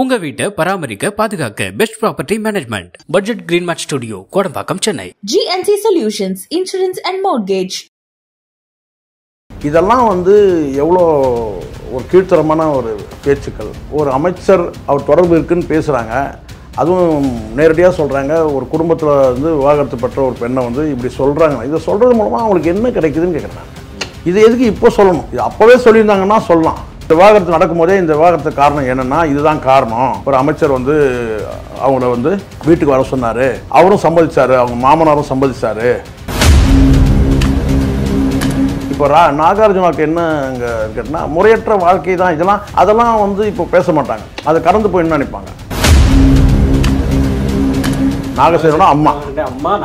உங்க வீட்டை பராமரிக்க பாதுகாக்க best property management budget green mat studio Kodambakkam Chennai GNC solutions insurance and mortgage இதெல்லாம் வந்து எவ்வளோ ஒரு கீழ்த்தரமான ஒரு பேச்சுக்கள் ஒரு அமைச்சர் அவர் தொடர்பு இருக்குன்னு பேசுகிறாங்க அதுவும் நேரடியாக சொல்கிறாங்க ஒரு குடும்பத்தில் வந்து விவாகரத்து பெற்ற ஒரு பெண்ணை வந்து இப்படி சொல்கிறாங்க இதை சொல்கிறது மூலமாக அவங்களுக்கு என்ன கிடைக்குதுன்னு கேட்குறாங்க இது எதுக்கு இப்போ சொல்லணும் இது அப்போவே சொல்லியிருந்தாங்கன்னா சொல்லலாம் இந்த விவாகரத்து நடக்கும்போதே இந்த விவாகரத்து காரணம் என்னன்னா இதுதான் காரணம் ஒரு அமைச்சர் வந்து அவங்கள வந்து வீட்டுக்கு வர சொன்னார் அவரும் சம்மதிச்சாரு அவங்க மாமனாரும் சம்மதிச்சாரு இப்போ ரா நாகார்ஜுனாவுக்கு என்ன கேட்டால் முறையற்ற வாழ்க்கை தான் இதெல்லாம் அதெல்லாம் வந்து இப்போ பேச மாட்டாங்க அதை கடந்து போய் நினைப்பாங்க நாகசைதனா அம்மா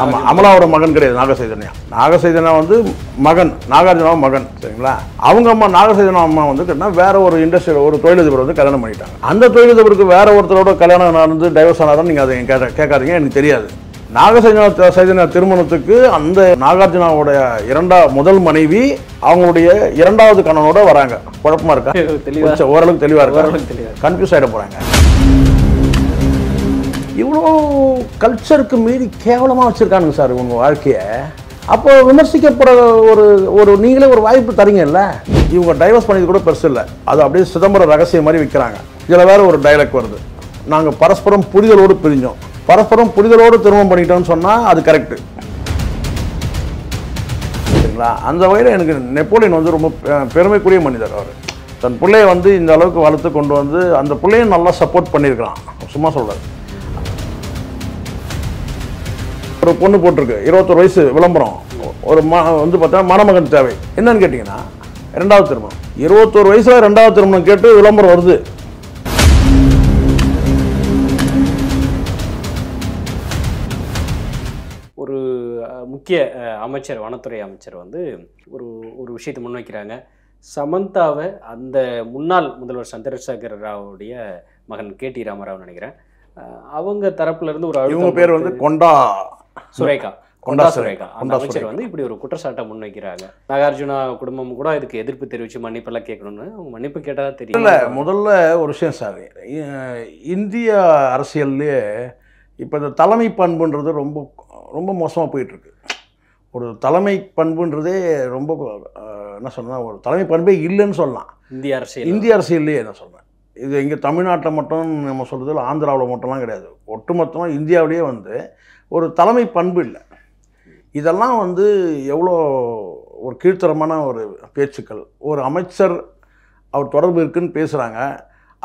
அம்மா அமலாவோட மகன் கிடையாது நாகசைதன்யா நாகசைதனா வந்து மகன் நாகார்ஜுனாவும் மகன் சரிங்களா அவங்க அம்மா நாகசைதனா அம்மா வந்து கேட்டால் வேற ஒரு இண்டஸ்ட்ரியில் ஒரு தொழிலதிபர் வந்து கல்யாணம் பண்ணிட்டாங்க அந்த தொழிலதிபருக்கு வேற ஒருத்தரோட கல்யாணம் நடந்து டைவர்ஸ் ஆனாதான் நீங்கள் அதை கேட்காதீங்க எனக்கு தெரியாது நாகசைதனா சைதனா திருமணத்துக்கு அந்த நாகார்ஜுனாவுடைய இரண்டா முதல் மனைவி அவங்களுடைய இரண்டாவது கணவனோட வராங்க குழப்பமா இருக்கா ஓரளவுக்கு தெளிவாக இருக்கா கன்ஃபியூஸ் ஆகிட போகிறாங்க இவ்வளோ கல்ச்சருக்கு மீறி கேவலமாக வச்சுருக்கானுங்க சார் உங்கள் வாழ்க்கையை அப்போ விமர்சிக்கப்படுற ஒரு ஒரு நீங்களே ஒரு வாய்ப்பு தரீங்கல்ல இவங்க டைவர்ஸ் பண்ணது கூட பெருசு இல்லை அது அப்படியே சிதம்பரம் ரகசியம் மாதிரி விற்கிறாங்க இதில் வேறு ஒரு டைலாக் வருது நாங்கள் பரஸ்பரம் புரிதலோடு பிரிஞ்சோம் பரஸ்பரம் புரிதலோடு திருமணம் பண்ணிட்டோம்னு சொன்னால் அது கரெக்டு சரிங்களா அந்த வகையில் எனக்கு நெப்போலியன் வந்து ரொம்ப பெருமைக்குரிய மனிதர் அவர் தன் பிள்ளையை வந்து இந்த அளவுக்கு வளர்த்து கொண்டு வந்து அந்த பிள்ளையும் நல்லா சப்போர்ட் பண்ணியிருக்கலாம் சும்மா சொல்கிறார் ஒரு பொண்ணு போட்டிருக்கு இருபத்தொரு வயசு விளம்பரம் ஒரு ம வந்து பார்த்தா மணமகன் தேவை என்னன்னு கேட்டிங்கன்னா ரெண்டாவது திருமணம் இருபத்தோரு வயசில் ரெண்டாவது திருமணம் கேட்டு விளம்பரம் வருது ஒரு முக்கிய அமைச்சர் வனத்துறை அமைச்சர் வந்து ஒரு ஒரு விஷயத்தை முன்வைக்கிறாங்க சமந்தாவை அந்த முன்னாள் முதல்வர் சந்திரசேகர ராவுடைய மகன் கே டி ராமராவ் நினைக்கிறேன் அவங்க தரப்புல இருந்து ஒரு அழுத்தம் பேர் வந்து கொண்டா சுரேகா கொண்டா சுரேகா அந்த அமைச்சர் வந்து இப்படி ஒரு குற்றச்சாட்டை முன்வைக்கிறாங்க நாகார்ஜுனா குடும்பம் கூட இதுக்கு எதிர்ப்பு தெரிவிச்சு மன்னிப்பு எல்லாம் கேட்கணும்னு மன்னிப்பு கேட்டால் தெரியும் இல்லை முதல்ல ஒரு விஷயம் சார் இந்திய அரசியல்லையே இப்போ இந்த தலைமை பண்புன்றது ரொம்ப ரொம்ப மோசமாக போயிட்டுருக்கு ஒரு தலைமை பண்புன்றதே ரொம்ப என்ன சொன்னால் ஒரு தலைமை பண்பே இல்லைன்னு சொல்லலாம் இந்திய அரசியல் இந்திய அரசியல்லையே என்ன சொல்கிறேன் இது இங்கே தமிழ்நாட்டில் மட்டும் நம்ம சொல்கிறது ஆந்திராவில் மட்டும்லாம் கிடையாது ஒட்டுமொத்தமாக இந்தியாவிலேயே வந்து ஒரு தலைமை பண்பு இல்லை இதெல்லாம் வந்து எவ்வளோ ஒரு கீழ்த்தரமான ஒரு பேச்சுக்கள் ஒரு அமைச்சர் அவர் தொடர்பு இருக்குன்னு பேசுகிறாங்க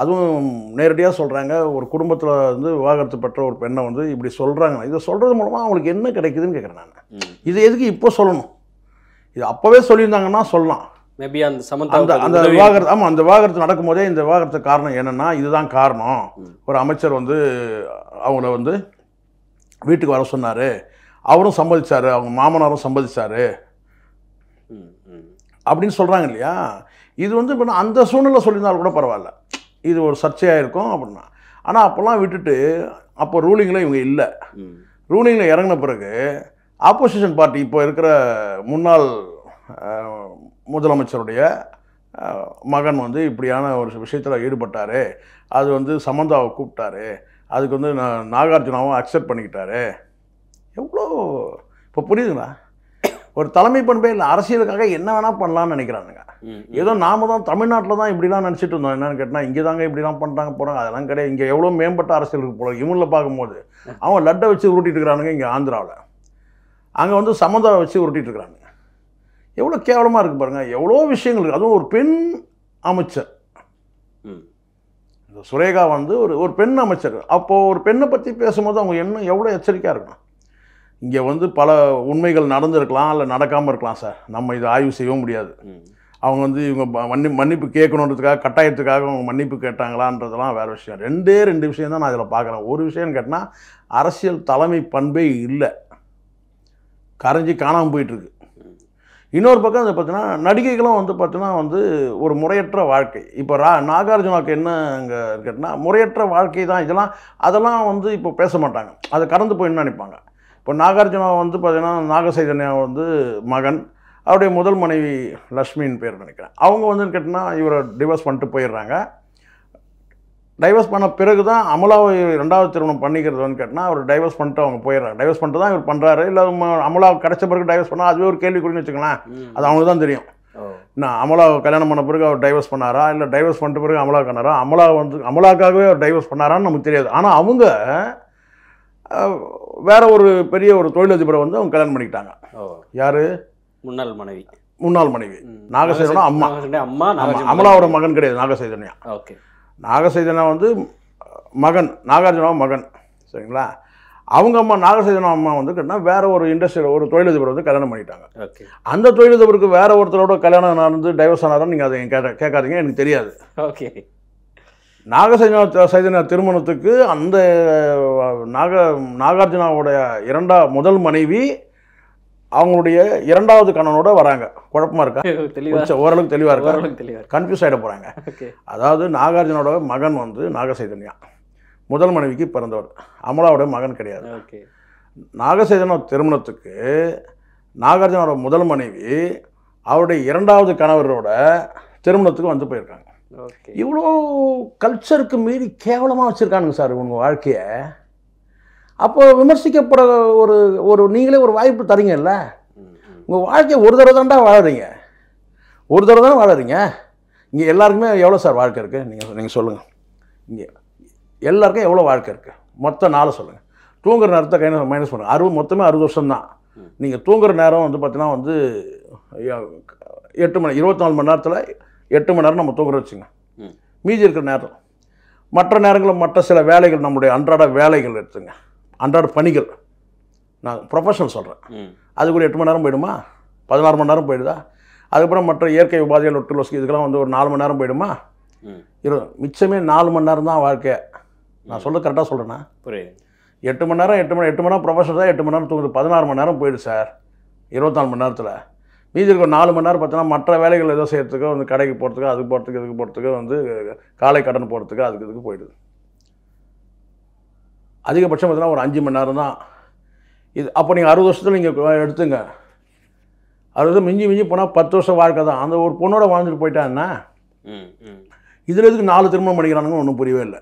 அதுவும் நேரடியாக சொல்கிறாங்க ஒரு குடும்பத்தில் வந்து விவாகரத்து பெற்ற ஒரு பெண்ணை வந்து இப்படி சொல்கிறாங்க இதை சொல்கிறது மூலமாக அவங்களுக்கு என்ன கிடைக்குதுன்னு கேட்குறேன் நான் இது எதுக்கு இப்போ சொல்லணும் இது அப்போவே சொல்லியிருந்தாங்கன்னா சொல்லலாம் மேபி அந்த சமந்த அந்த அந்த விவாகரத்து ஆமாம் அந்த விவாகரத்து நடக்கும்போதே இந்த விவாகரத்து காரணம் என்னென்னா இதுதான் காரணம் ஒரு அமைச்சர் வந்து அவங்கள வந்து வீட்டுக்கு வர சொன்னார் அவரும் சம்பாதிச்சார் அவங்க மாமனாரும் சம்பாதிச்சார் அப்படின்னு சொல்கிறாங்க இல்லையா இது வந்து இப்போ அந்த சூழ்நிலை சொல்லியிருந்தாலும் கூட பரவாயில்ல இது ஒரு சர்ச்சையாக இருக்கும் அப்படின்னா ஆனால் அப்போல்லாம் விட்டுட்டு அப்போ ரூலிங்கில் இவங்க இல்லை ரூலிங்கில் இறங்கின பிறகு ஆப்போசிஷன் பார்ட்டி இப்போ இருக்கிற முன்னாள் முதலமைச்சருடைய மகன் வந்து இப்படியான ஒரு விஷயத்தில் ஈடுபட்டார் அது வந்து சமந்தாவை கூப்பிட்டாரு அதுக்கு வந்து நான் நாகார்ஜுனாவும் அக்செப்ட் பண்ணிக்கிட்டாரு எவ்வளோ இப்போ புரியுதுங்களா ஒரு தலைமை பண்பே இல்லை அரசியலுக்காக என்ன வேணால் பண்ணலான்னு நினைக்கிறானுங்க ஏதோ நாம தான் தமிழ்நாட்டில் தான் இப்படிலாம் நினச்சிட்டு இருந்தோம் என்னென்னு கேட்டால் இங்கே தாங்க இப்படிலாம் பண்ணுறாங்க போகிறாங்க அதெல்லாம் கிடையாது இங்கே எவ்வளோ மேம்பட்ட அரசியலுக்கு போகிறோம் போல இவனில் பார்க்கும்போது அவன் லட்டை வச்சு உருட்டிட்டு இருக்கிறானுங்க இங்கே ஆந்திராவில் அங்கே வந்து சமந்தாவை வச்சு உருட்டிட்டு இருக்கிறானுங்க எவ்வளோ கேவலமாக இருக்குது பாருங்கள் எவ்வளோ விஷயங்கள் இருக்குது அதுவும் ஒரு பெண் அமைச்சர் இந்த சுரேகா வந்து ஒரு ஒரு பெண் அமைச்சர் அப்போது ஒரு பெண்ணை பற்றி பேசும்போது அவங்க என்ன எவ்வளோ எச்சரிக்கையாக இருக்கணும் இங்கே வந்து பல உண்மைகள் நடந்திருக்கலாம் இல்லை நடக்காமல் இருக்கலாம் சார் நம்ம இதை ஆய்வு செய்யவும் முடியாது அவங்க வந்து இவங்க மன்னி மன்னிப்பு கேட்கணுன்றதுக்காக கட்டாயத்துக்காக அவங்க மன்னிப்பு கேட்டாங்களான்றதெல்லாம் வேறு விஷயம் ரெண்டே ரெண்டு விஷயம் தான் நான் இதில் பார்க்குறேன் ஒரு விஷயம்னு கேட்டால் அரசியல் தலைமை பண்பே இல்லை கரைஞ்சி காணாமல் போயிட்டுருக்கு இன்னொரு பக்கம் வந்து பார்த்தீங்கன்னா நடிகைகளும் வந்து பார்த்தீங்கன்னா வந்து ஒரு முறையற்ற வாழ்க்கை இப்போ ரா நாகார்ஜுனாவுக்கு என்ன அங்கே கேட்டினா முறையற்ற வாழ்க்கை தான் இதெல்லாம் அதெல்லாம் வந்து இப்போ பேச மாட்டாங்க அதை கடந்து போயின்னு நினைப்பாங்க இப்போ நாகார்ஜுனா வந்து பார்த்திங்கன்னா நாகசைதன்யா வந்து மகன் அவருடைய முதல் மனைவி லக்ஷ்மின்னு பேர் நினைக்கிறேன் அவங்க வந்து கேட்டிங்கன்னா இவரை டிவோர்ஸ் பண்ணிட்டு போயிடுறாங்க டைவர்ஸ் பண்ண பிறகு தான் அமலாவை ரெண்டாவது திருமணம் பண்ணிக்கிறதுன்னு கேட்டால் அவர் டைவர்ஸ் பண்ணிட்டு அவங்க போயிடுறாங்க டைவர்ஸ் பண்ணிட்டு தான் இவர் பண்ணுறாரு இல்லை அமலா கிடைச்ச பிறகு டைவர்ஸ் பண்ணால் அதுவே ஒரு கேள்விக்குறின்னு வச்சுக்கோங்களேன் அது அவங்களுக்கு தான் தெரியும் நான் அமலா கல்யாணம் பண்ண பிறகு அவர் டைவர்ஸ் பண்ணாரா இல்லை டைவர்ஸ் பண்ணிட்ட பிறகு அமலா கண்ணாரா அமலா வந்து அமலாக்காகவே அவர் டைவர்ஸ் பண்ணாரான்னு நமக்கு தெரியாது ஆனால் அவங்க வேற ஒரு பெரிய ஒரு தொழிலதிபரை வந்து அவங்க கல்யாணம் பண்ணிக்கிட்டாங்க யார் முன்னாள் மனைவி முன்னாள் மனைவி நாகசேதனா அம்மா அம்மா அமலாவோட மகன் கிடையாது நாகசைதன்யா ஓகே நாகசைதனா வந்து மகன் நாகார்ஜுனாவும் மகன் சரிங்களா அவங்க அம்மா நாகசைதனா அம்மா வந்து கேட்டால் வேற ஒரு இண்டஸ்ட்ரியில் ஒரு தொழிலதிபர் வந்து கல்யாணம் பண்ணிட்டாங்க அந்த தொழிலதிபருக்கு வேற ஒருத்தரோட கல்யாணம் நடந்து டைவர்ஸ் ஆனாலும் நீங்கள் அதை கேட்ட கேட்காதீங்க எனக்கு தெரியாது ஓகே நாகசைதனா சைதனா திருமணத்துக்கு அந்த நாக நாகார்ஜுனாவுடைய இரண்டா முதல் மனைவி அவங்களுடைய இரண்டாவது கணவனோட வராங்க குழப்பமா இருக்கா தெளிவா ஓரளவுக்கு தெளிவாக இருக்கா தெளிவா தெளிவாக கன்ஃபியூஸ் ஆகிட போகிறாங்க அதாவது நாகார்ஜுனோட மகன் வந்து நாகசைதன்யா முதல் மனைவிக்கு பிறந்தவர் அமலாவோட மகன் கிடையாது நாகசைதன திருமணத்துக்கு நாகார்ஜுனோட முதல் மனைவி அவருடைய இரண்டாவது கணவரோட திருமணத்துக்கு வந்து போயிருக்காங்க இவ்வளோ கல்ச்சருக்கு மீறி கேவலமாக வச்சுருக்கானுங்க சார் உங்கள் வாழ்க்கையை அப்போ விமர்சிக்கப்படுற ஒரு ஒரு நீங்களே ஒரு வாய்ப்பு தரீங்கல்ல உங்கள் வாழ்க்கை ஒரு தடவை தான்டா வாழறீங்க ஒரு தடவை தானே வாழறீங்க இங்கே எல்லாருக்குமே எவ்வளோ சார் வாழ்க்கை இருக்குது நீங்கள் நீங்கள் சொல்லுங்கள் இங்கே எல்லாருக்கும் எவ்வளோ வாழ்க்கை இருக்குது மொத்தம் நாளை சொல்லுங்கள் தூங்குற நேரத்தை கை மைனஸ் பண்ணுங்கள் அறுபது மொத்தமே அறுபது வருஷம் தான் நீங்கள் தூங்குற நேரம் வந்து பார்த்தீங்கன்னா வந்து எட்டு மணி இருபத்தி நாலு மணி நேரத்தில் எட்டு மணி நேரம் நம்ம தூங்குற வச்சுங்க மீதி இருக்கிற நேரம் மற்ற நேரங்களில் மற்ற சில வேலைகள் நம்முடைய அன்றாட வேலைகள் எடுத்துங்க அன்றாட பணிகள் நான் ப்ரொஃபஷனல் சொல்கிறேன் அதுக்கூட எட்டு மணி நேரம் போயிடுமா பதினாறு மணி நேரம் போயிடுதா அதுக்கப்புறம் மற்ற இயற்கை உபாதைகள் ஒட்டு லோசி இதுக்கெல்லாம் வந்து ஒரு நாலு மணி நேரம் போயிடுமா இரு மிச்சமே நாலு மணி நேரம் தான் வாழ்க்கை நான் சொல்ல கரெக்டாக சொல்கிறேன்னா புரியுது எட்டு மணி நேரம் எட்டு மணி எட்டு மணி நேரம் ப்ரொஃபஷனல் தான் எட்டு மணி நேரம் தூங்குது பதினாறு மணி நேரம் போயிடுது சார் இருபத்தாலு மணி நேரத்தில் மீதி இருக்க நாலு மணி நேரம் பார்த்தீங்கன்னா மற்ற வேலைகள் ஏதோ செய்கிறதுக்கோ வந்து கடைக்கு போகிறதுக்கோ அதுக்கு போகிறதுக்கு இதுக்கு போகிறதுக்கோ வந்து காலை கடன் போகிறதுக்கு அதுக்கு இதுக்கு போயிடுது அதிகபட்சம் பார்த்தீங்கன்னா ஒரு அஞ்சு மணி நேரம் தான் இது அப்போ நீங்கள் அறுபது வருஷத்தில் நீங்கள் எடுத்துங்க அறுபது மிஞ்சி மிஞ்சி போனால் பத்து வருஷம் வாழ்க்கை தான் அந்த ஒரு பொண்ணோட வாழ்ந்துட்டு போயிட்டான்னா இதில் எதுக்கு நாலு திருமணம் பண்ணிக்கிறானுங்கன்னு ஒன்றும் புரியவே இல்லை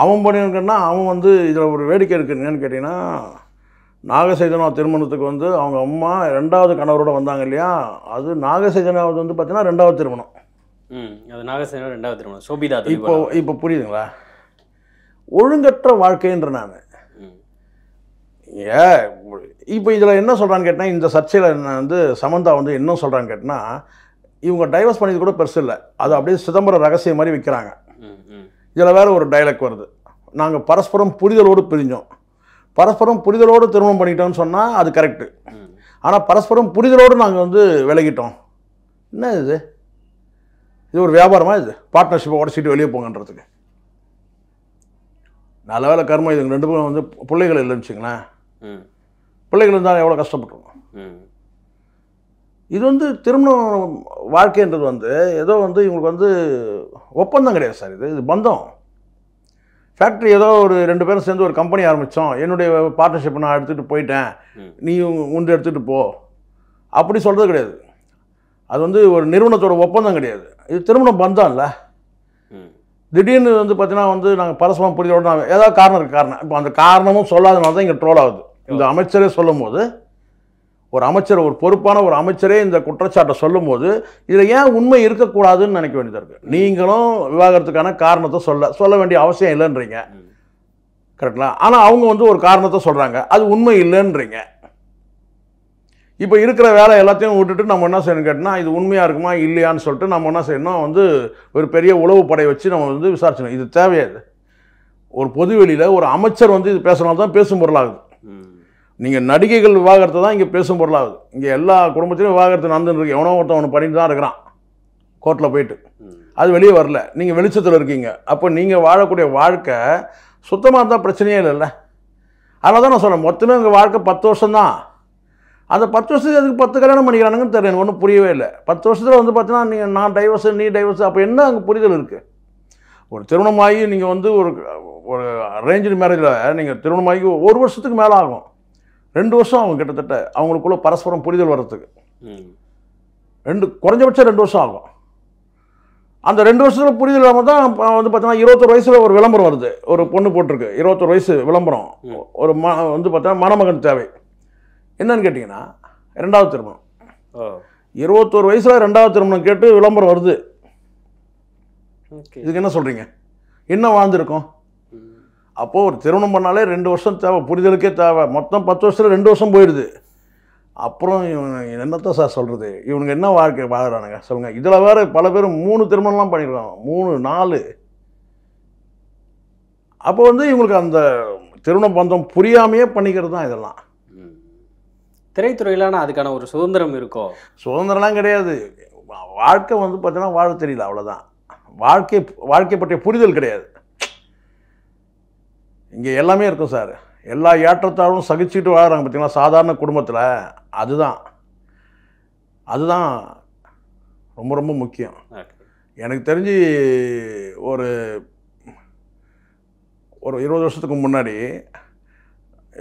அவன் பண்ணியிருக்கன்னா அவன் வந்து இதில் ஒரு வேடிக்கை இருக்குங்கன்னு கேட்டிங்கன்னா நாகசைதனா திருமணத்துக்கு வந்து அவங்க அம்மா ரெண்டாவது கணவரோட வந்தாங்க இல்லையா அது நாகசைதனாவது வந்து பார்த்தீங்கன்னா ரெண்டாவது திருமணம் ம் அது நாகசைதனா ரெண்டாவது திருமணம் சோபிதா இப்போ இப்போ புரியுதுங்களா ஒழுங்கற்ற வாழ்க்கைன்ற நான் ஏ இப்போ இதில் என்ன சொல்கிறான்னு கேட்டால் இந்த சர்ச்சையில் வந்து சமந்தா வந்து என்ன சொல்கிறான்னு கேட்டால் இவங்க டைவர்ஸ் பண்ணிது கூட பெருசு இல்லை அது அப்படியே சிதம்பரம் ரகசியம் மாதிரி விற்கிறாங்க இதில் வேறு ஒரு டைலாக் வருது நாங்கள் பரஸ்பரம் புரிதலோடு பிரிஞ்சோம் பரஸ்பரம் புரிதலோடு திருமணம் பண்ணிட்டோம்னு சொன்னால் அது கரெக்டு ஆனால் பரஸ்பரம் புரிதலோடு நாங்கள் வந்து விலகிட்டோம் என்ன இது இது ஒரு வியாபாரமாக இது பார்ட்னர்ஷிப்பை உடச்சிட்டு வெளியே போங்கன்றதுக்கு நல்ல வேலை கர்மம் இதுங்க ரெண்டு பேரும் வந்து பிள்ளைகள் இல்லைன்னு வச்சுங்களேன் பிள்ளைகள் இருந்தாலும் எவ்வளோ கஷ்டப்பட்டுருவோம் இது வந்து திருமணம் வாழ்க்கைன்றது வந்து ஏதோ வந்து இவங்களுக்கு வந்து ஒப்பந்தம் கிடையாது சார் இது இது பந்தம் ஃபேக்ட்ரி ஏதோ ஒரு ரெண்டு பேரும் சேர்ந்து ஒரு கம்பெனி ஆரம்பித்தோம் என்னுடைய பார்ட்னர்ஷிப்பை நான் எடுத்துகிட்டு போயிட்டேன் நீ உண்டு எடுத்துகிட்டு போ அப்படி சொல்கிறது கிடையாது அது வந்து ஒரு நிறுவனத்தோட ஒப்பந்தம் கிடையாது இது திருமணம் பந்தம் இல்லை திடீர்னு வந்து பார்த்தீங்கன்னா வந்து நாங்கள் பரஸ்பரம் புரிதலோட ஏதாவது காரணம் இருக்குது காரணம் இப்போ அந்த காரணமும் சொல்லாதனால தான் இங்கே ட்ரோல் ஆகுது இந்த அமைச்சரே சொல்லும் போது ஒரு அமைச்சர் ஒரு பொறுப்பான ஒரு அமைச்சரே இந்த குற்றச்சாட்டை சொல்லும்போது இதில் ஏன் உண்மை இருக்கக்கூடாதுன்னு நினைக்க வேண்டியதாக இருக்குது நீங்களும் விவாகரத்துக்கான காரணத்தை சொல்ல சொல்ல வேண்டிய அவசியம் இல்லைன்றீங்க கரெக்டுங்களா ஆனால் அவங்க வந்து ஒரு காரணத்தை சொல்கிறாங்க அது உண்மை இல்லைன்றீங்க இப்போ இருக்கிற வேலை எல்லாத்தையும் விட்டுட்டு நம்ம என்ன செய்யணும் கேட்டால் இது உண்மையாக இருக்குமா இல்லையான்னு சொல்லிட்டு நம்ம என்ன செய்யணும் வந்து ஒரு பெரிய உளவு படை வச்சு நம்ம வந்து விசாரிச்சணும் இது தேவையாது ஒரு பொதுவெளியில் ஒரு அமைச்சர் வந்து இது பேசுனால தான் பேசும் பொருளாகுது நீங்கள் நடிகைகள் விவாகரத்தை தான் இங்கே பேசும் பொருளாகுது இங்கே எல்லா குடும்பத்திலையும் விவாகரத்து நடந்துன்னு இருக்கு எவனோ ஒருத்தன் ஒன்று பண்ணிட்டு தான் இருக்கிறான் கோர்ட்டில் போயிட்டு அது வெளியே வரல நீங்கள் வெளிச்சத்தில் இருக்கீங்க அப்போ நீங்கள் வாழக்கூடிய வாழ்க்கை சுத்தமாக இருந்தால் பிரச்சனையே இல்லைல்ல அதனால தான் நான் சொன்னேன் மொத்தமே உங்கள் வாழ்க்கை பத்து வருஷம்தான் அந்த பத்து வருஷத்துக்கு அதுக்கு பத்து கல்யாணம் பண்ணிக்கிறானுங்கன்னு தெரியல எனக்கு ஒன்றும் புரியவே இல்லை பத்து வருஷத்தில் வந்து பார்த்தீங்கன்னா நீங்கள் நான் டைவர்ஸு நீ டைவர்ஸு அப்போ என்ன அங்கே புரிதல் இருக்குது ஒரு திருமணமாகி நீங்கள் வந்து ஒரு ஒரு அரேஞ்சு மேரேஜில் நீங்கள் திருமணமாகி ஒரு வருஷத்துக்கு மேலே ஆகும் ரெண்டு வருஷம் ஆகும் கிட்டத்தட்ட அவங்களுக்குள்ளே பரஸ்பரம் புரிதல் வர்றதுக்கு ரெண்டு குறைஞ்சபட்சம் ரெண்டு வருஷம் ஆகும் அந்த ரெண்டு வருஷத்தில் புரிதல் இல்லாமல் தான் வந்து பார்த்தீங்கன்னா இருபத்தொரு வயசில் ஒரு விளம்பரம் வருது ஒரு பொண்ணு போட்டிருக்கு இருபத்தொரு வயசு விளம்பரம் ஒரு ம வந்து பார்த்தீங்கன்னா மணமகன் தேவை என்னன்னு கேட்டிங்கன்னா ரெண்டாவது திருமணம் இருபத்தோரு வயசில் ரெண்டாவது திருமணம் கேட்டு விளம்பரம் வருது இதுக்கு என்ன சொல்கிறீங்க என்ன வாழ்ந்துருக்கோம் அப்போது ஒரு திருமணம் பண்ணாலே ரெண்டு வருஷம் தேவை புரிதலுக்கே தேவை மொத்தம் பத்து வருஷத்தில் ரெண்டு வருஷம் போயிடுது அப்புறம் இவங்க என்னத்தான் சார் சொல்கிறது இவனுங்க என்ன வாழ்க்கை வாழ்கிறானுங்க சொல்லுங்கள் இதில் வேறு பல பேர் மூணு திருமணம்லாம் பண்ணியிருக்காங்க மூணு நாலு அப்போ வந்து இவங்களுக்கு அந்த திருமண பந்தம் புரியாமையே பண்ணிக்கிறது தான் இதெல்லாம் திரைத்துறையில் ஆனால் அதுக்கான ஒரு சுதந்திரம் இருக்கோ சுதந்திரம்லாம் கிடையாது வாழ்க்கை வந்து பார்த்தீங்கன்னா வாழ தெரியல அவ்வளோதான் வாழ்க்கை வாழ்க்கை பற்றிய புரிதல் கிடையாது இங்கே எல்லாமே இருக்கும் சார் எல்லா ஏற்றத்தாலும் சகிச்சுட்டு வாழ்கிறாங்க பார்த்திங்கன்னா சாதாரண குடும்பத்தில் அதுதான் அதுதான் ரொம்ப ரொம்ப முக்கியம் எனக்கு தெரிஞ்சு ஒரு ஒரு இருபது வருஷத்துக்கு முன்னாடி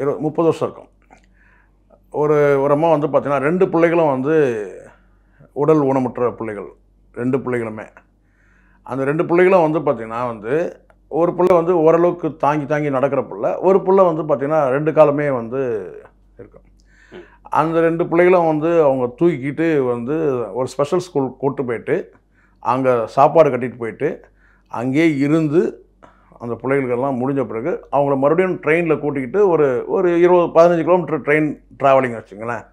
இரு முப்பது வருஷம் இருக்கும் ஒரு உரமாக வந்து பார்த்திங்கன்னா ரெண்டு பிள்ளைகளும் வந்து உடல் ஊனமுற்ற பிள்ளைகள் ரெண்டு பிள்ளைகளுமே அந்த ரெண்டு பிள்ளைகளும் வந்து பார்த்திங்கன்னா வந்து ஒரு பிள்ளை வந்து ஓரளவுக்கு தாங்கி தாங்கி நடக்கிற பிள்ளை ஒரு பிள்ளை வந்து பார்த்திங்கன்னா ரெண்டு காலமே வந்து இருக்கும் அந்த ரெண்டு பிள்ளைகளும் வந்து அவங்க தூக்கிக்கிட்டு வந்து ஒரு ஸ்பெஷல் ஸ்கூல் கூட்டு போயிட்டு அங்கே சாப்பாடு கட்டிட்டு போயிட்டு அங்கேயே இருந்து அந்த பிள்ளைகளுக்கெல்லாம் முடிஞ்ச பிறகு அவங்கள மறுபடியும் ட்ரெயினில் கூட்டிக்கிட்டு ஒரு ஒரு இருபது பதினஞ்சு கிலோமீட்டர் ட்ரெயின் ட்ராவலிங் வச்சுங்களேன்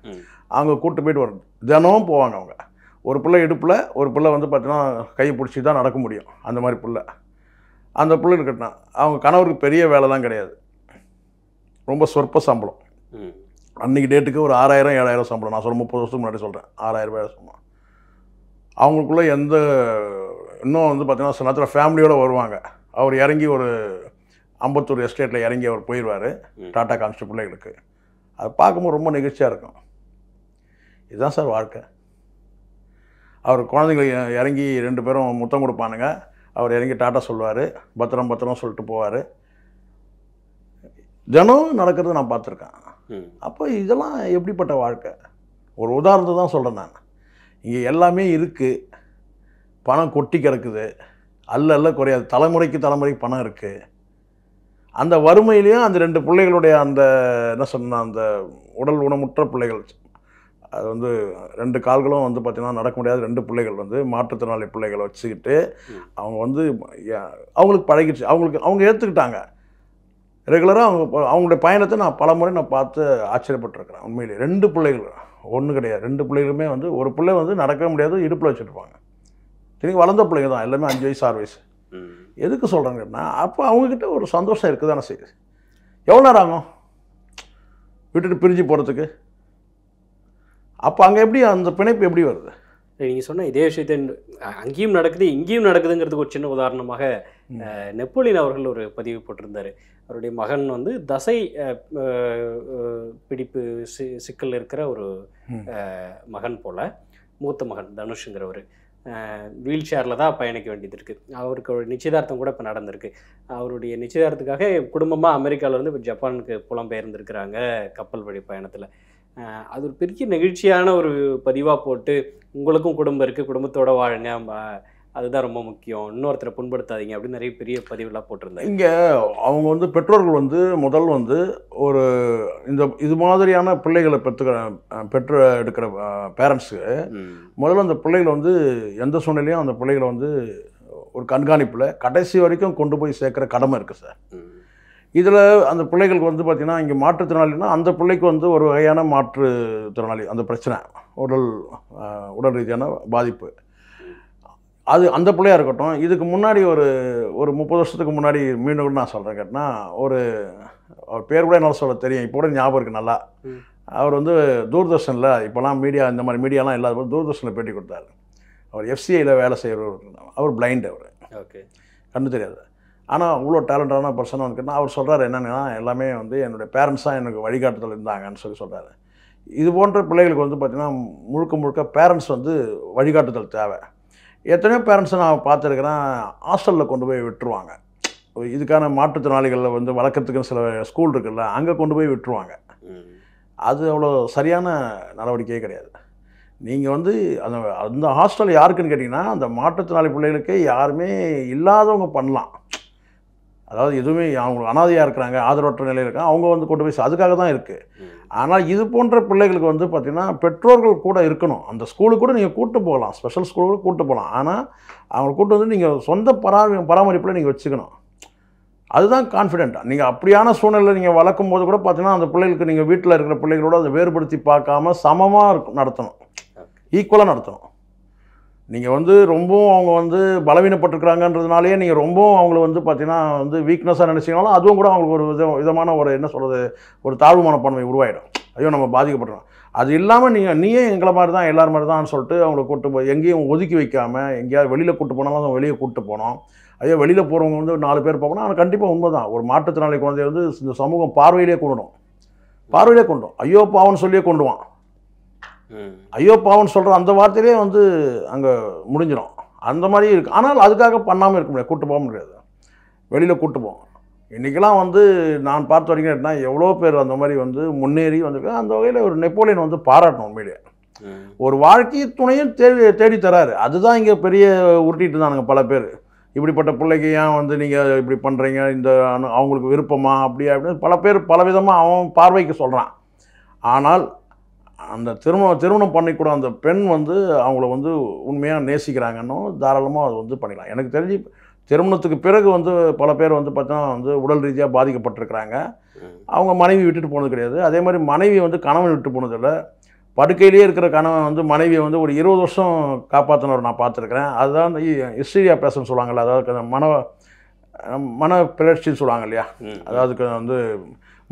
அவங்க கூப்பிட்டு போயிட்டு வரும் தினமும் போவாங்க அவங்க ஒரு பிள்ளை இடுப்பில் ஒரு பிள்ளை வந்து பார்த்தீங்கன்னா கை பிடிச்சி தான் நடக்க முடியும் அந்த மாதிரி பிள்ளை அந்த பிள்ளை கட்டினா அவங்க கணவருக்கு பெரிய வேலை தான் கிடையாது ரொம்ப சொற்ப சம்பளம் அன்றைக்கி டேட்டுக்கு ஒரு ஆறாயிரம் ஏழாயிரம் சம்பளம் நான் சொல்ல முப்பது வருஷத்துக்கு முன்னாடி சொல்கிறேன் ஆறாயிரம் ரூபாய் சம்பளம் அவங்களுக்குள்ளே எந்த இன்னும் வந்து பார்த்தீங்கன்னா சில நேரத்தில் ஃபேமிலியோடு வருவாங்க அவர் இறங்கி ஒரு அம்பத்தூர் எஸ்டேட்டில் இறங்கி அவர் போயிடுவார் டாட்டா காமிச்சிட்டு பிள்ளைகளுக்கு அதை பார்க்கும்போது ரொம்ப நிகழ்ச்சியாக இருக்கும் இதுதான் சார் வாழ்க்கை அவர் குழந்தைங்க இறங்கி ரெண்டு பேரும் முத்தம் கொடுப்பானுங்க அவர் இறங்கி டாட்டா சொல்லுவார் பத்திரம் பத்திரம் சொல்லிட்டு போவார் தினம் நடக்கிறது நான் பார்த்துருக்கேன் அப்போ இதெல்லாம் எப்படிப்பட்ட வாழ்க்கை ஒரு உதாரணத்தை தான் சொல்கிறேன் நான் இங்கே எல்லாமே இருக்குது பணம் கொட்டி கிடக்குது அல்ல அல்ல குறையாது தலைமுறைக்கு தலைமுறைக்கு பணம் இருக்குது அந்த வறுமையிலையும் அந்த ரெண்டு பிள்ளைகளுடைய அந்த என்ன சொன்ன அந்த உடல் உணமுற்ற பிள்ளைகள் அது வந்து ரெண்டு கால்களும் வந்து பார்த்திங்கன்னா நடக்க முடியாத ரெண்டு பிள்ளைகள் வந்து மாற்றுத்திறனாளி பிள்ளைகளை வச்சுக்கிட்டு அவங்க வந்து அவங்களுக்கு பழகிடுச்சு அவங்களுக்கு அவங்க ஏற்றுக்கிட்டாங்க ரெகுலராக அவங்க அவங்களுடைய பயணத்தை நான் பல முறை நான் பார்த்து ஆச்சரியப்பட்டிருக்கிறேன் உண்மையிலேயே ரெண்டு பிள்ளைகள் ஒன்றும் கிடையாது ரெண்டு பிள்ளைகளுமே வந்து ஒரு பிள்ளை வந்து நடக்க முடியாது இடுப்பில் வச்சுருப்பாங்க எனக்கு வளர்ந்த பிள்ளைங்க தான் எல்லாமே அஞ்சு வயசு ஆறு வயசு எதுக்கு சொல்கிறாங்கன்னா அப்போ அவங்கக்கிட்ட ஒரு சந்தோஷம் இருக்குது தானே செய்யுது எவ்வளோ நேரம் ஆகும் விட்டுட்டு பிரிஞ்சு போகிறதுக்கு அப்போ அங்கே எப்படி அந்த பிணைப்பு எப்படி வருது நீங்கள் சொன்ன இதே விஷயத்தை அங்கேயும் நடக்குது இங்கேயும் நடக்குதுங்கிறதுக்கு ஒரு சின்ன உதாரணமாக நெப்போலியன் அவர்கள் ஒரு பதிவு போட்டிருந்தார் அவருடைய மகன் வந்து தசை பிடிப்பு சி சிக்கல் இருக்கிற ஒரு மகன் போல் மூத்த மகன் தனுஷுங்கிறவர் வீல் சேரில் தான் பயணிக்க வேண்டியது இருக்குது அவருக்கு ஒரு நிச்சயதார்த்தம் கூட இப்போ நடந்திருக்கு அவருடைய நிச்சயதார்த்தத்துக்காக குடும்பமாக அமெரிக்காவிலேருந்து இப்போ ஜப்பானுக்கு புலம்பெயர்ந்துருக்கிறாங்க கப்பல் வழி பயணத்தில் அது ஒரு பெரிய நெகிழ்ச்சியான ஒரு பதிவாக போட்டு உங்களுக்கும் குடும்பம் இருக்குது குடும்பத்தோடு வாழுங்க அதுதான் ரொம்ப முக்கியம் இன்னொருத்தரை புண்படுத்தாதீங்க அப்படின்னு நிறைய பெரிய பதிவுலாம் போட்டிருந்தாங்க இங்கே அவங்க வந்து பெற்றோர்கள் வந்து முதல் வந்து ஒரு இந்த இது மாதிரியான பிள்ளைகளை பெற்றுக்கிற பெற்று எடுக்கிற பேரண்ட்ஸுக்கு முதல்ல அந்த பிள்ளைகளை வந்து எந்த சூழ்நிலையும் அந்த பிள்ளைகளை வந்து ஒரு கண்காணிப்பில் கடைசி வரைக்கும் கொண்டு போய் சேர்க்குற கடமை இருக்குது சார் இதில் அந்த பிள்ளைகளுக்கு வந்து பார்த்திங்கன்னா இங்கே மாற்றுத்திறனாளினா அந்த பிள்ளைக்கு வந்து ஒரு வகையான மாற்றுத்திறனாளி அந்த பிரச்சனை உடல் உடல் ரீதியான பாதிப்பு அது அந்த பிள்ளையாக இருக்கட்டும் இதுக்கு முன்னாடி ஒரு ஒரு முப்பது வருஷத்துக்கு முன்னாடி மீண்டும் கூட நான் சொல்கிறேன் கேட்டினா ஒரு பேர் கூட என்னால் சொல்ல தெரியும் இப்போ கூட ஞாபகம் இருக்குது நல்லா அவர் வந்து தூர்தர்ஷனில் இப்போலாம் மீடியா இந்த மாதிரி மீடியாலாம் இல்லாத போது தூர்தர்ஷனில் பேட்டி கொடுத்தாரு அவர் எஃப்சிஐயில் வேலை செய்கிறவர் அவர் பிளைண்ட் அவர் ஓகே கண்ணு தெரியாது ஆனால் அவ்வளோ டேலண்டான பர்சன் கேட்டால் அவர் சொல்கிறார் என்னென்னா எல்லாமே வந்து என்னுடைய பேரண்ட்ஸாக எனக்கு வழிகாட்டுதல் இருந்தாங்கன்னு சொல்லி சொல்கிறாரு இது போன்ற பிள்ளைகளுக்கு வந்து பார்த்திங்கன்னா முழுக்க முழுக்க பேரண்ட்ஸ் வந்து வழிகாட்டுதல் தேவை எத்தனையோ பேரண்ட்ஸை நான் பார்த்துருக்கிறேன் ஹாஸ்டலில் கொண்டு போய் விட்டுருவாங்க இதுக்கான மாற்றுத்திறனாளிகளில் வந்து வழக்கத்துக்குன்னு சில ஸ்கூல் இருக்குல்ல அங்கே கொண்டு போய் விட்டுருவாங்க அது அவ்வளோ சரியான நடவடிக்கையே கிடையாது நீங்கள் வந்து அந்த அந்த ஹாஸ்டல் யாருக்குன்னு கேட்டிங்கன்னா அந்த மாற்றுத்திறனாளி பிள்ளைகளுக்கு யாருமே இல்லாதவங்க பண்ணலாம் அதாவது எதுவுமே அவங்க அனாதையாக இருக்கிறாங்க ஆதரவற்ற நிலையில் இருக்காங்க அவங்க வந்து கொண்டு போய் அதுக்காக தான் இருக்குது ஆனால் இது போன்ற பிள்ளைகளுக்கு வந்து பார்த்திங்கன்னா பெற்றோர்கள் கூட இருக்கணும் அந்த ஸ்கூலுக்கு கூட நீங்கள் கூப்பிட்டு போகலாம் ஸ்பெஷல் ஸ்கூலுக்கு கூப்பிட்டு போகலாம் ஆனால் அவங்க கூப்பிட்டு வந்து நீங்கள் சொந்த பரா பராமரிப்பில் நீங்கள் வச்சுக்கணும் அதுதான் கான்ஃபிடென்ட்டாக நீங்கள் அப்படியான சூழ்நிலையில் நீங்கள் வளர்க்கும் போது கூட பார்த்தீங்கன்னா அந்த பிள்ளைகளுக்கு நீங்கள் வீட்டில் இருக்கிற பிள்ளைகளோட அதை வேறுபடுத்தி பார்க்காம சமமாக நடத்தணும் ஈக்குவலாக நடத்தணும் நீங்கள் வந்து ரொம்பவும் அவங்க வந்து பலவீனப்பட்டிருக்கிறாங்கன்றதுனாலே நீங்கள் ரொம்பவும் அவங்கள வந்து பார்த்தீங்கன்னா வந்து வீக்னஸாக நினச்சிங்கனாலும் அதுவும் கூட அவங்களுக்கு ஒரு வித விதமான ஒரு என்ன சொல்கிறது ஒரு தாழ்வுமான மனப்பான்மை உருவாயிடும் ஐயோ நம்ம பாதிக்கப்படுறோம் அது இல்லாமல் நீங்கள் நீயே எங்களை மாதிரி தான் எல்லார் மாதிரி தான் சொல்லிட்டு அவங்கள கூட்டு போய் எங்கேயும் ஒதுக்கி வைக்காமல் எங்கேயாவது வெளியில் கூப்பிட்டு போனாலும் அவங்க வெளியே கூப்பிட்டு போனோம் ஐயோ வெளியில் போகிறவங்க வந்து நாலு பேர் பார்க்கணும் ஆனால் கண்டிப்பாக உண்மை தான் ஒரு மாற்றுத்திறனாளி குழந்தைய வந்து இந்த சமூகம் பார்வையிலே கொண்டுடும் பார்வையிலே கொண்டுடும் ஐயோ பாவம்னு சொல்லியே கொண்டுவான் ஐயோ பாவம்னு சொல்கிற அந்த வார்த்தையிலே வந்து அங்கே முடிஞ்சிடும் அந்த மாதிரி இருக்குது ஆனால் அதுக்காக பண்ணாமல் இருக்க முடியாது கூட்டு போக முடியாது வெளியில் கூட்டு போவோம் இன்றைக்கெல்லாம் வந்து நான் பார்த்த வரைக்கும் எவ்வளோ பேர் அந்த மாதிரி வந்து முன்னேறி வந்திருக்காங்க அந்த வகையில் ஒரு நெப்போலியன் வந்து பாராட்டணும் உண்மையிலே ஒரு வாழ்க்கை துணையும் தேடி தேடி தராரு அதுதான் இங்கே பெரிய உருட்டிகிட்டு இருந்தானுங்க பல பேர் இப்படிப்பட்ட பிள்ளைக்கு ஏன் வந்து நீங்கள் இப்படி பண்ணுறீங்க இந்த அவங்களுக்கு விருப்பமா அப்படி அப்படின்னு பல பேர் பலவிதமாக அவன் பார்வைக்கு சொல்கிறான் ஆனால் அந்த திருமணம் திருமணம் பண்ணிக்கூட அந்த பெண் வந்து அவங்கள வந்து உண்மையாக நேசிக்கிறாங்கன்னோ தாராளமாக அது வந்து பண்ணிக்கலாம் எனக்கு தெரிஞ்சு திருமணத்துக்கு பிறகு வந்து பல பேர் வந்து பார்த்தோன்னா வந்து உடல் ரீதியாக பாதிக்கப்பட்டிருக்கிறாங்க அவங்க மனைவி விட்டுட்டு போனது கிடையாது அதே மாதிரி மனைவி வந்து கணவன் விட்டு போனதில்லை படுக்கையிலேயே இருக்கிற கணவன் வந்து மனைவியை வந்து ஒரு இருபது வருஷம் காப்பாற்றினவர் நான் பார்த்துருக்குறேன் அதுதான் ஹிஸ்டீரியா பேசன்னு சொல்லுவாங்கள்ல அதாவது மன மன பிளர்ச்சின்னு சொல்லுவாங்க இல்லையா அதாவது வந்து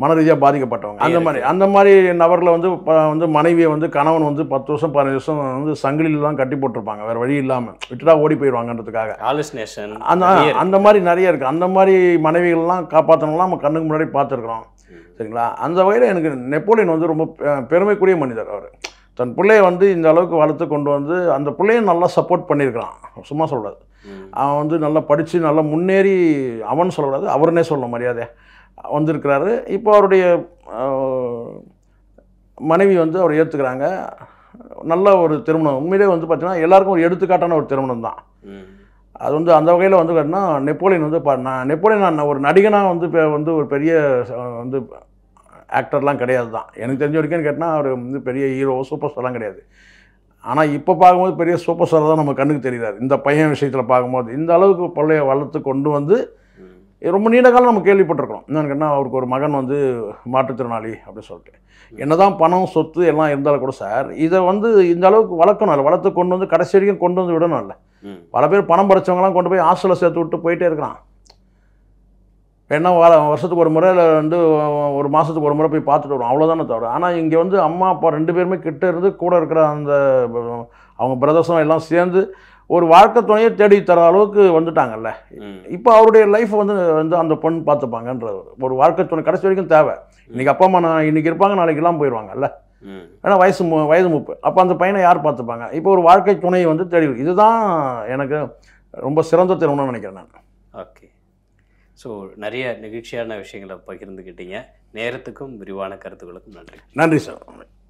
மன ரீதியாக பாதிக்கப்பட்டவங்க அந்த மாதிரி அந்த மாதிரி நபரில் வந்து வந்து மனைவியை வந்து கணவன் வந்து பத்து வருஷம் பதினஞ்சு வருஷம் வந்து சங்கிலியில் தான் கட்டி போட்டிருப்பாங்க வேறு வழி இல்லாமல் விட்டுட்டா ஓடி போயிடுவாங்கன்றதுக்காக ஆலோசனேஷன் அந்த அந்த மாதிரி நிறைய இருக்குது அந்த மாதிரி மனைவிகள்லாம் காப்பாற்றணும்லாம் நம்ம கண்ணுக்கு முன்னாடி பார்த்துருக்குறோம் சரிங்களா அந்த வகையில் எனக்கு நெப்போலியன் வந்து ரொம்ப பெருமைக்குரிய மனிதர் அவர் தன் பிள்ளையை வந்து இந்த அளவுக்கு வளர்த்து கொண்டு வந்து அந்த பிள்ளையும் நல்லா சப்போர்ட் பண்ணியிருக்கிறான் சும்மா சொல்கிறது அவன் வந்து நல்லா படித்து நல்லா முன்னேறி அவன் சொல்லக்கூடாது அவருனே சொல்லணும் மரியாதை வந்திருக்கிறாரு இப்போ அவருடைய மனைவி வந்து அவர் ஏற்றுக்கிறாங்க நல்ல ஒரு திருமணம் உண்மையிலே வந்து பார்த்திங்கன்னா எல்லாருக்கும் ஒரு எடுத்துக்காட்டான ஒரு திருமணம் தான் அது வந்து அந்த வகையில் வந்து பார்த்தீங்கன்னா நெப்போலியன் வந்து பா நான் நெப்போலியன் நான் ஒரு நடிகனாக வந்து இப்போ வந்து ஒரு பெரிய வந்து ஆக்டர்லாம் கிடையாது தான் எனக்கு தெரிஞ்ச வரைக்கும் கேட்டால் அவர் வந்து பெரிய ஹீரோ சூப்பர் ஸ்டார்லாம் கிடையாது ஆனால் இப்போ பார்க்கும்போது பெரிய சூப்பர் ஸ்டார் தான் நம்ம கண்ணுக்கு தெரியாது இந்த பையன் விஷயத்தில் பார்க்கும்போது இந்த அளவுக்கு பிள்ளைய வளர்த்து கொண்டு வந்து ரொம்ப நீண்ட காலம் நம்ம கேள்விப்பட்டிருக்கோம் என்னன்னு கேட்டால் அவருக்கு ஒரு மகன் வந்து மாற்றுத்திறனாளி அப்படின்னு சொல்லிட்டு என்னதான் பணம் சொத்து எல்லாம் இருந்தாலும் கூட சார் இதை வந்து இந்த அளவுக்கு வளர்க்கணும் இல்லை வளர்த்து கொண்டு வந்து கடைசி வரைக்கும் கொண்டு வந்து விடணும் இல்லை பல பேர் பணம் படைச்சவங்களாம் கொண்டு போய் ஹாஸ்டலில் சேர்த்து விட்டு போயிட்டே இருக்கிறான் வேணா வருஷத்துக்கு ஒரு முறை இல்லை வந்து ஒரு மாதத்துக்கு ஒரு முறை போய் பார்த்துட்டு வரும் அவ்வளோதானே தவிர ஆனால் இங்கே வந்து அம்மா அப்பா ரெண்டு பேருமே கிட்ட இருந்து கூட இருக்கிற அந்த அவங்க பிரதர்ஸும் எல்லாம் சேர்ந்து ஒரு வாழ்க்கை துணையை தேடி தர அளவுக்கு வந்துட்டாங்கல்ல இப்போ அவருடைய லைஃப் வந்து வந்து அந்த பொண்ணு பார்த்துப்பாங்கன்ற ஒரு வாழ்க்கை துணை கடைசி வரைக்கும் தேவை இன்னைக்கு அப்பா அம்மா நான் இன்னைக்கு இருப்பாங்க நாளைக்கெல்லாம் போயிடுவாங்கல்ல ஏன்னா வயசு மு வயது முப்பு அப்போ அந்த பையனை யார் பார்த்துப்பாங்க இப்போ ஒரு வாழ்க்கை துணையை வந்து தேடி இதுதான் எனக்கு ரொம்ப சிறந்த திறம்னு நினைக்கிறேன் நான் ஓகே ஸோ நிறைய நிகழ்ச்சியான விஷயங்களை பகிர்ந்துக்கிட்டீங்க நேரத்துக்கும் விரிவான கருத்துக்களுக்கும் நன்றி நன்றி சார்